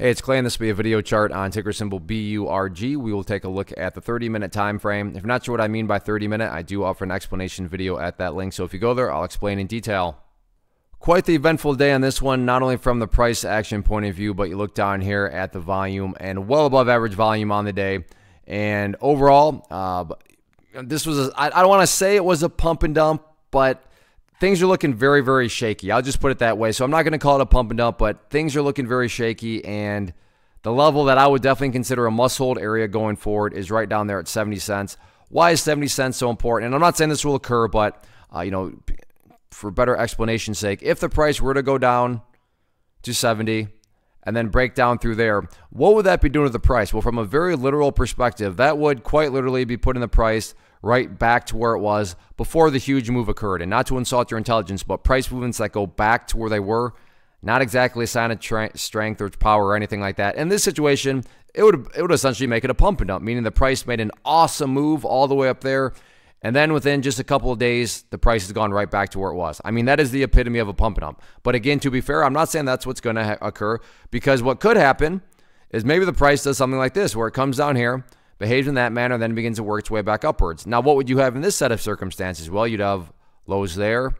Hey, it's Clay, and this will be a video chart on ticker symbol BURG. We will take a look at the 30-minute time frame. If you're not sure what I mean by 30-minute, I do offer an explanation video at that link, so if you go there, I'll explain in detail. Quite the eventful day on this one, not only from the price action point of view, but you look down here at the volume and well above average volume on the day. And overall, uh, this was, I I don't want to say it was a pump and dump, but things are looking very, very shaky. I'll just put it that way. So I'm not going to call it a pump and dump, but things are looking very shaky. And the level that I would definitely consider a must hold area going forward is right down there at 70 cents. Why is 70 cents so important? And I'm not saying this will occur, but, uh, you know, for better explanation's sake, if the price were to go down to 70 and then break down through there, what would that be doing to the price? Well, from a very literal perspective, that would quite literally be putting the price – right back to where it was before the huge move occurred. And not to insult your intelligence, but price movements that go back to where they were, not exactly a sign of strength or power or anything like that. In this situation, it would it would essentially make it a pump and dump, meaning the price made an awesome move all the way up there. And then within just a couple of days, the price has gone right back to where it was. I mean, that is the epitome of a pump and dump. But again, to be fair, I'm not saying that's what's going to occur because what could happen is maybe the price does something like this where it comes down here, behaves in that manner, then begins to work its way back upwards. Now, what would you have in this set of circumstances? Well, you'd have lows there,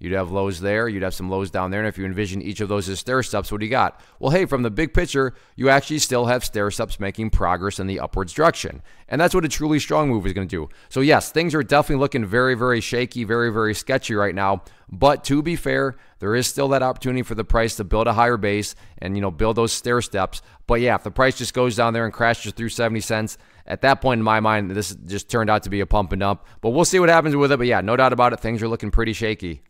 You'd have lows there, you'd have some lows down there, and if you envision each of those as stair steps, what do you got? Well, hey, from the big picture, you actually still have stair steps making progress in the upwards direction. And that's what a truly strong move is going to do. So, yes, things are definitely looking very, very shaky, very, very sketchy right now. But to be fair, there is still that opportunity for the price to build a higher base and, you know, build those stair steps. But yeah, if the price just goes down there and crashes through 70 cents, at that point in my mind, this just turned out to be a pump and dump. But we'll see what happens with it. But yeah, no doubt about it, things are looking pretty shaky.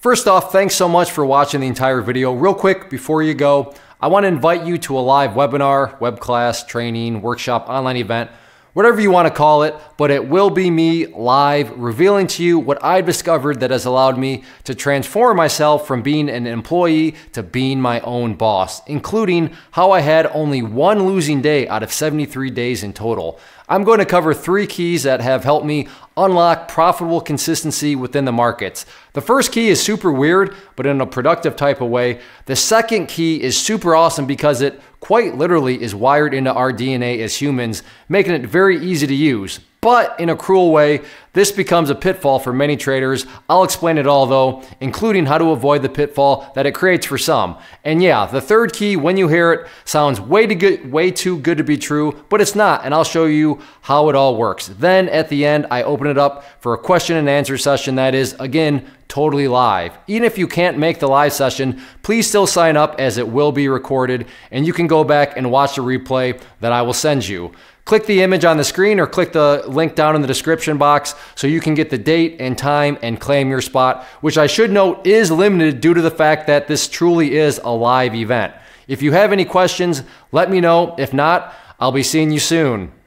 First off, thanks so much for watching the entire video. Real quick, before you go, I wanna invite you to a live webinar, web class, training, workshop, online event whatever you want to call it, but it will be me live revealing to you what I discovered that has allowed me to transform myself from being an employee to being my own boss, including how I had only one losing day out of 73 days in total. I'm going to cover three keys that have helped me unlock profitable consistency within the markets. The first key is super weird, but in a productive type of way. The second key is super awesome because it quite literally is wired into our DNA as humans, making it very easy to use. But in a cruel way, this becomes a pitfall for many traders. I'll explain it all though, including how to avoid the pitfall that it creates for some. And yeah, the third key, when you hear it, sounds way too good, way too good to be true, but it's not, and I'll show you how it all works. Then at the end, I open it up for a question and answer session that is, again, totally live. Even if you can't make the live session, please still sign up as it will be recorded and you can go back and watch the replay that I will send you. Click the image on the screen or click the link down in the description box so you can get the date and time and claim your spot, which I should note is limited due to the fact that this truly is a live event. If you have any questions, let me know. If not, I'll be seeing you soon.